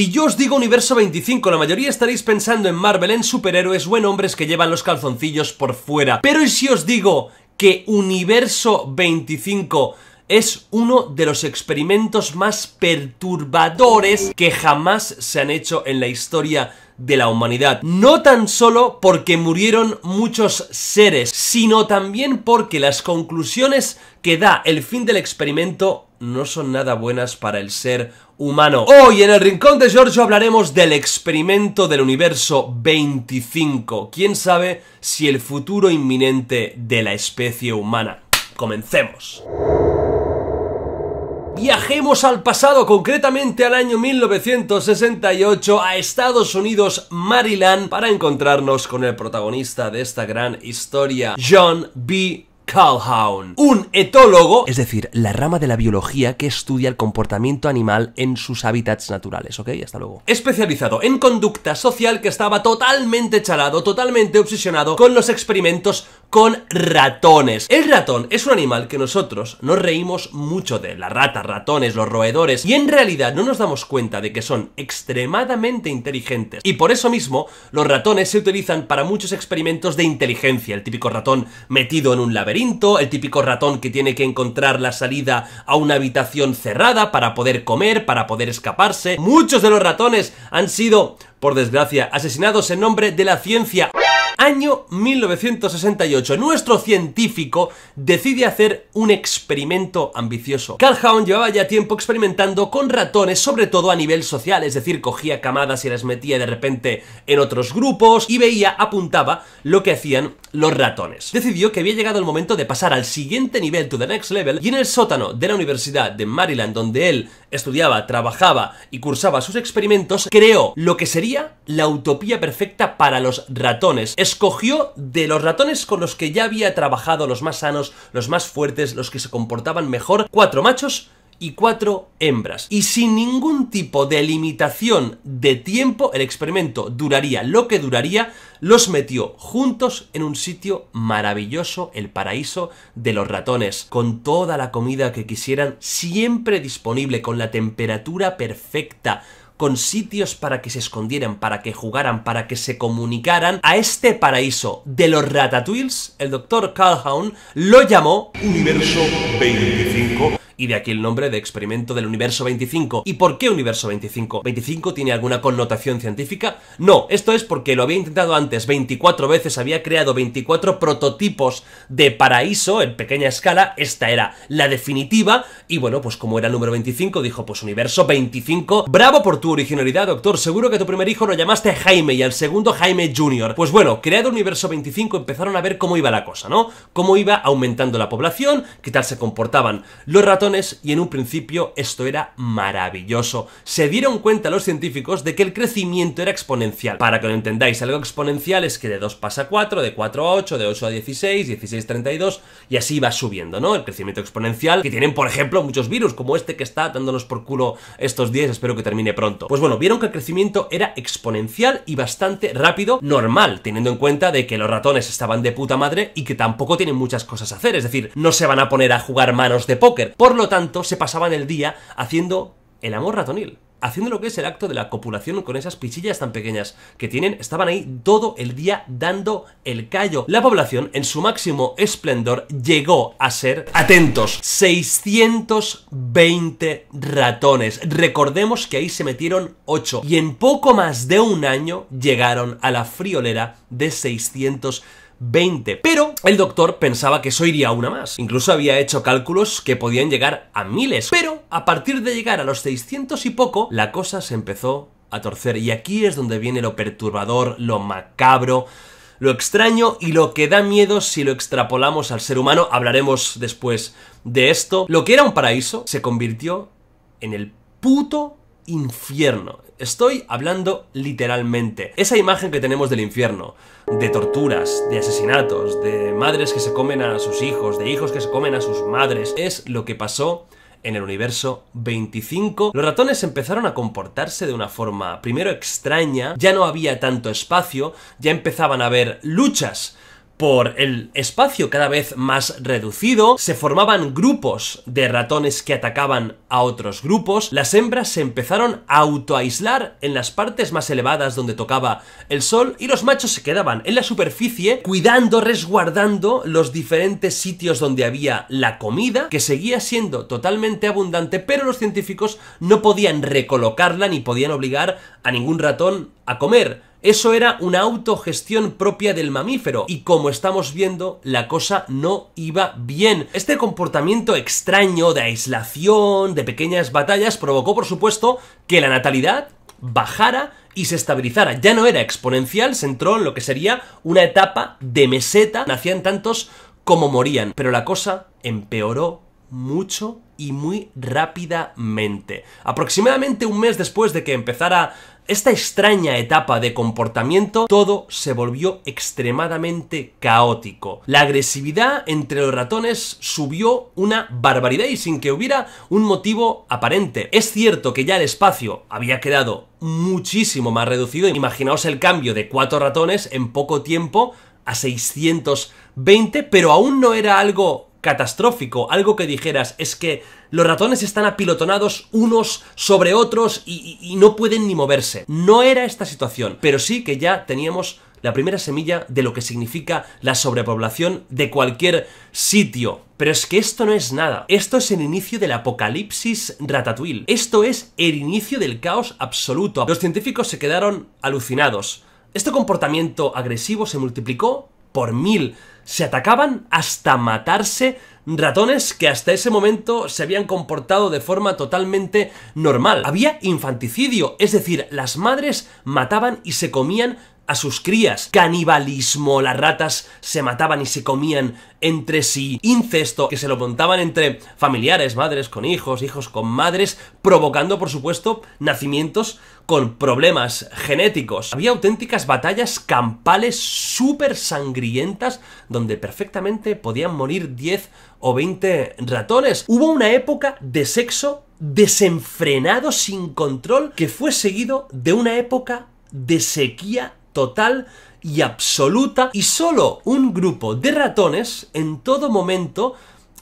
Si yo os digo universo 25, la mayoría estaréis pensando en Marvel, en superhéroes o en hombres que llevan los calzoncillos por fuera. Pero ¿y si os digo que universo 25 es uno de los experimentos más perturbadores que jamás se han hecho en la historia de la humanidad. No tan solo porque murieron muchos seres, sino también porque las conclusiones que da el fin del experimento no son nada buenas para el ser humano Hoy en el Rincón de Giorgio hablaremos del experimento del universo 25. ¿Quién sabe si el futuro inminente de la especie humana? Comencemos. Viajemos al pasado, concretamente al año 1968, a Estados Unidos, Maryland, para encontrarnos con el protagonista de esta gran historia, John B. Calhoun, un etólogo, es decir, la rama de la biología que estudia el comportamiento animal en sus hábitats naturales, ¿ok? Hasta luego. Especializado en conducta social que estaba totalmente chalado, totalmente obsesionado con los experimentos con ratones. El ratón es un animal que nosotros nos reímos mucho de, la rata, ratones, los roedores, y en realidad no nos damos cuenta de que son extremadamente inteligentes. Y por eso mismo, los ratones se utilizan para muchos experimentos de inteligencia. El típico ratón metido en un laberinto, el típico ratón que tiene que encontrar la salida a una habitación cerrada para poder comer, para poder escaparse. Muchos de los ratones han sido, por desgracia, asesinados en nombre de la ciencia. Año 1968, nuestro científico decide hacer un experimento ambicioso. Carl llevaba ya tiempo experimentando con ratones, sobre todo a nivel social, es decir, cogía camadas y las metía de repente en otros grupos y veía, apuntaba lo que hacían los ratones. Decidió que había llegado el momento de pasar al siguiente nivel, to the next level, y en el sótano de la Universidad de Maryland, donde él estudiaba, trabajaba y cursaba sus experimentos, creó lo que sería la utopía perfecta para los ratones escogió de los ratones con los que ya había trabajado, los más sanos, los más fuertes, los que se comportaban mejor, cuatro machos y cuatro hembras. Y sin ningún tipo de limitación de tiempo, el experimento duraría lo que duraría, los metió juntos en un sitio maravilloso, el paraíso de los ratones, con toda la comida que quisieran, siempre disponible, con la temperatura perfecta, con sitios para que se escondieran, para que jugaran, para que se comunicaran a este paraíso de los Ratatouilles, el doctor Calhoun lo llamó Universo 25 y de aquí el nombre de experimento del universo 25. ¿Y por qué universo 25? ¿25 tiene alguna connotación científica? No, esto es porque lo había intentado antes 24 veces, había creado 24 prototipos de paraíso en pequeña escala, esta era la definitiva, y bueno, pues como era el número 25, dijo pues universo 25. Bravo por tu originalidad, doctor, seguro que tu primer hijo lo llamaste Jaime y al segundo Jaime Jr. Pues bueno, creado universo 25 empezaron a ver cómo iba la cosa, ¿no? Cómo iba aumentando la población, qué tal se comportaban los ratones, y en un principio esto era maravilloso. Se dieron cuenta los científicos de que el crecimiento era exponencial. Para que lo entendáis, algo exponencial es que de 2 pasa a 4, de 4 a 8, de 8 a 16, 16 a 32 y así va subiendo, ¿no? El crecimiento exponencial que tienen, por ejemplo, muchos virus como este que está dándonos por culo estos días, espero que termine pronto. Pues bueno, vieron que el crecimiento era exponencial y bastante rápido, normal, teniendo en cuenta de que los ratones estaban de puta madre y que tampoco tienen muchas cosas hacer, es decir, no se van a poner a jugar manos de póker. Por lo tanto, se pasaban el día haciendo el amor ratonil haciendo lo que es el acto de la copulación con esas pichillas tan pequeñas que tienen, estaban ahí todo el día dando el callo. La población, en su máximo esplendor, llegó a ser, atentos, 620 ratones. Recordemos que ahí se metieron 8 y en poco más de un año llegaron a la friolera de 620 20. Pero el doctor pensaba que eso iría a una más. Incluso había hecho cálculos que podían llegar a miles. Pero a partir de llegar a los 600 y poco, la cosa se empezó a torcer. Y aquí es donde viene lo perturbador, lo macabro, lo extraño y lo que da miedo si lo extrapolamos al ser humano. Hablaremos después de esto. Lo que era un paraíso se convirtió en el puto infierno. Estoy hablando literalmente. Esa imagen que tenemos del infierno, de torturas, de asesinatos, de madres que se comen a sus hijos, de hijos que se comen a sus madres, es lo que pasó en el universo 25, los ratones empezaron a comportarse de una forma primero extraña, ya no había tanto espacio, ya empezaban a haber luchas por el espacio cada vez más reducido, se formaban grupos de ratones que atacaban a otros grupos, las hembras se empezaron a autoaislar en las partes más elevadas donde tocaba el sol y los machos se quedaban en la superficie cuidando, resguardando los diferentes sitios donde había la comida, que seguía siendo totalmente abundante, pero los científicos no podían recolocarla ni podían obligar a ningún ratón a comer. Eso era una autogestión propia del mamífero y como estamos viendo, la cosa no iba bien. Este comportamiento extraño de aislación, de pequeñas batallas, provocó por supuesto que la natalidad bajara y se estabilizara. Ya no era exponencial, se entró en lo que sería una etapa de meseta. Nacían tantos como morían. Pero la cosa empeoró mucho y muy rápidamente. Aproximadamente un mes después de que empezara esta extraña etapa de comportamiento, todo se volvió extremadamente caótico. La agresividad entre los ratones subió una barbaridad y sin que hubiera un motivo aparente. Es cierto que ya el espacio había quedado muchísimo más reducido. Imaginaos el cambio de cuatro ratones en poco tiempo a 620, pero aún no era algo catastrófico, algo que dijeras es que los ratones están apilotonados unos sobre otros y, no pueden ni moverse. No era esta situación, pero sí que ya teníamos la primera semilla de lo que significa la sobrepoblación de cualquier sitio. Pero es que esto no es nada. Esto es el inicio del apocalipsis ratatouille. Esto es el inicio del caos absoluto. Los científicos se quedaron alucinados. Este comportamiento agresivo se multiplicó por mil. Se atacaban hasta matarse ratones que hasta ese momento se habían comportado de forma totalmente normal. Había infanticidio, es decir, las madres mataban y se comían a sus crías. Canibalismo, las ratas se mataban y se comían entre sí. Incesto, que se lo montaban entre familiares, madres con hijos, hijos con madres, provocando, por supuesto, nacimientos con problemas genéticos. Había auténticas batallas campales súper sangrientas donde perfectamente podían morir 10 o 20 ratones. Hubo una época de sexo desenfrenado sin control que fue seguido de una época de sequía total y absoluta y solo un grupo de ratones en todo momento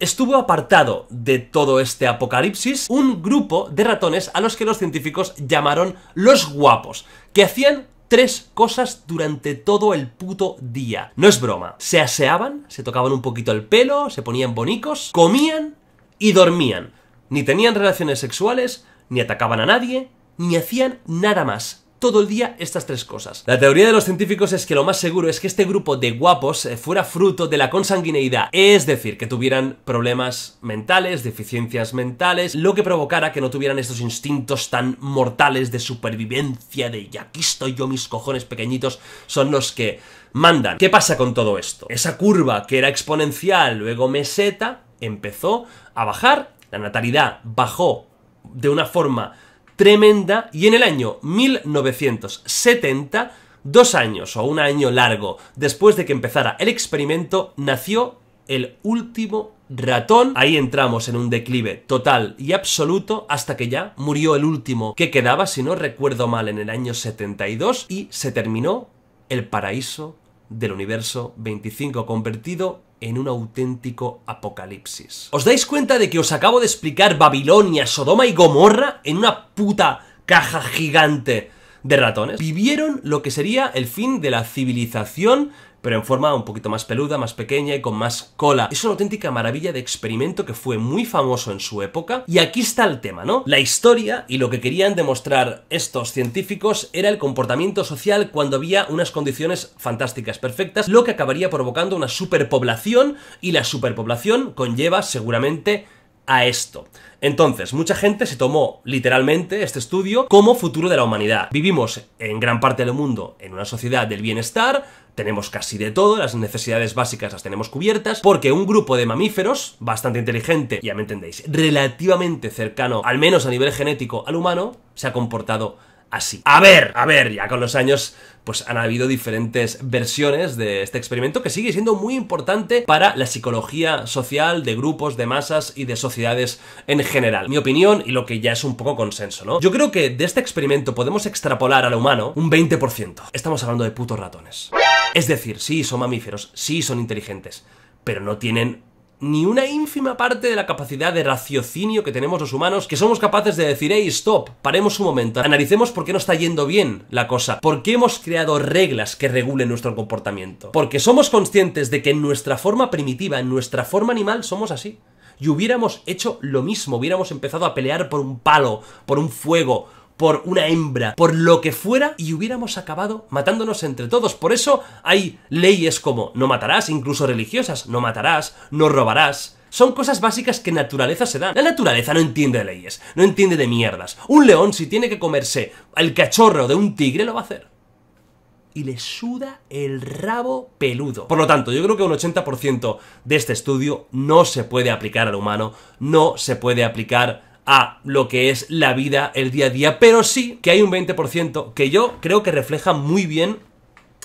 estuvo apartado de todo este apocalipsis un grupo de ratones a los que los científicos llamaron los guapos, que hacían tres cosas durante todo el puto día. No es broma. Se aseaban, se tocaban un poquito el pelo, se ponían bonicos, comían y dormían. Ni tenían relaciones sexuales, ni atacaban a nadie, ni hacían nada más todo el día estas tres cosas. La teoría de los científicos es que lo más seguro es que este grupo de guapos eh, fuera fruto de la consanguineidad, es decir, que tuvieran problemas mentales, deficiencias mentales, lo que provocara que no tuvieran estos instintos tan mortales de supervivencia, de ya aquí estoy yo, mis cojones pequeñitos, son los que mandan. ¿Qué pasa con todo esto? Esa curva que era exponencial, luego meseta, empezó a bajar, la natalidad bajó de una forma tremenda y en el año 1970, dos años o un año largo después de que empezara el experimento, nació el último ratón. Ahí entramos en un declive total y absoluto hasta que ya murió el último que quedaba, si no recuerdo mal, en el año 72 y se terminó el paraíso del universo 25 convertido en un auténtico apocalipsis. ¿Os dais cuenta de que os acabo de explicar Babilonia, Sodoma y Gomorra en una puta caja gigante de ratones? Vivieron lo que sería el fin de la civilización pero en forma un poquito más peluda, más pequeña y con más cola. Es una auténtica maravilla de experimento que fue muy famoso en su época. Y aquí está el tema, ¿no? La historia y lo que querían demostrar estos científicos era el comportamiento social cuando había unas condiciones fantásticas, perfectas, lo que acabaría provocando una superpoblación y la superpoblación conlleva seguramente a esto. Entonces, mucha gente se tomó literalmente este estudio como futuro de la humanidad. Vivimos en gran parte del mundo en una sociedad del bienestar, tenemos casi de todo, las necesidades básicas las tenemos cubiertas, porque un grupo de mamíferos, bastante inteligente, ya me entendéis, relativamente cercano, al menos a nivel genético, al humano, se ha comportado así. A ver, a ver, ya con los años pues han habido diferentes versiones de este experimento que sigue siendo muy importante para la psicología social de grupos, de masas y de sociedades en general. Mi opinión y lo que ya es un poco consenso, ¿no? Yo creo que de este experimento podemos extrapolar a lo humano un 20%. Estamos hablando de putos ratones. Es decir, sí, son mamíferos, sí, son inteligentes, pero no tienen ni una ínfima parte de la capacidad de raciocinio que tenemos los humanos, que somos capaces de decir, hey, stop, paremos un momento, analicemos por qué no está yendo bien la cosa, por qué hemos creado reglas que regulen nuestro comportamiento. Porque somos conscientes de que en nuestra forma primitiva, en nuestra forma animal, somos así. Y hubiéramos hecho lo mismo, hubiéramos empezado a pelear por un palo, por un fuego, por una hembra, por lo que fuera, y hubiéramos acabado matándonos entre todos. Por eso hay leyes como no matarás, incluso religiosas, no matarás, no robarás. Son cosas básicas que naturaleza se dan. La naturaleza no entiende leyes, no entiende de mierdas. Un león, si tiene que comerse al cachorro de un tigre, lo va a hacer y le suda el rabo peludo. Por lo tanto, yo creo que un 80% de este estudio no se puede aplicar al humano, no se puede aplicar a lo que es la vida, el día a día, pero sí que hay un 20% que yo creo que refleja muy bien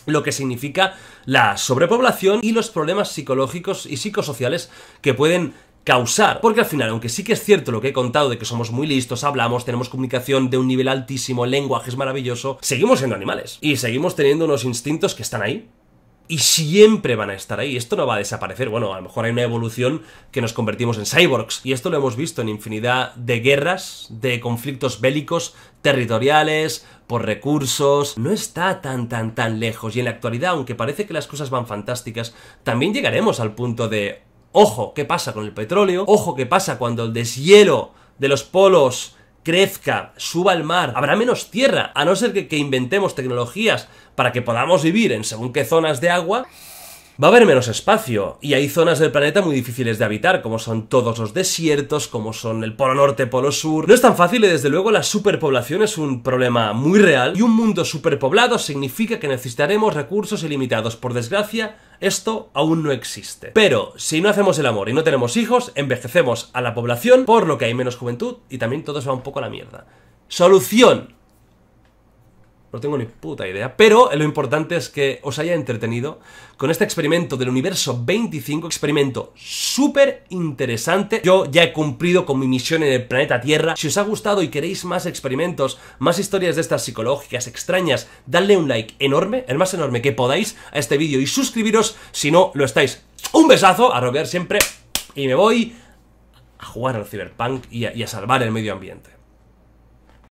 lo que significa la sobrepoblación y los problemas psicológicos y psicosociales que pueden causar. Porque al final, aunque sí que es cierto lo que he contado de que somos muy listos, hablamos, tenemos comunicación de un nivel altísimo, el lenguaje es maravilloso, seguimos siendo animales y seguimos teniendo unos instintos que están ahí y siempre van a estar ahí. Esto no va a desaparecer. Bueno, a lo mejor hay una evolución que nos convertimos en cyborgs. Y esto lo hemos visto en infinidad de guerras, de conflictos bélicos, territoriales, por recursos. No está tan, tan, tan lejos. Y en la actualidad, aunque parece que las cosas van fantásticas, también llegaremos al punto de... Ojo, ¿qué pasa con el petróleo? Ojo, ¿qué pasa cuando el deshielo de los polos crezca, suba al mar, habrá menos tierra, a no ser que, que inventemos tecnologías para que podamos vivir en según qué zonas de agua, va a haber menos espacio. Y hay zonas del planeta muy difíciles de habitar, como son todos los desiertos, como son el Polo Norte, Polo Sur. No es tan fácil y desde luego la superpoblación es un problema muy real. Y un mundo superpoblado significa que necesitaremos recursos ilimitados, por desgracia, esto aún no existe. Pero si no hacemos el amor y no tenemos hijos, envejecemos a la población, por lo que hay menos juventud y también todo se va un poco a la mierda. Solución, no tengo ni puta idea. Pero lo importante es que os haya entretenido con este experimento del universo 25, experimento súper interesante. Yo ya he cumplido con mi misión en el planeta Tierra. Si os ha gustado y queréis más experimentos, más historias de estas psicológicas extrañas, dadle un like enorme, el más enorme que podáis a este vídeo y suscribiros si no lo estáis. Un besazo, a Roger siempre y me voy a jugar al Cyberpunk y a salvar el medio ambiente.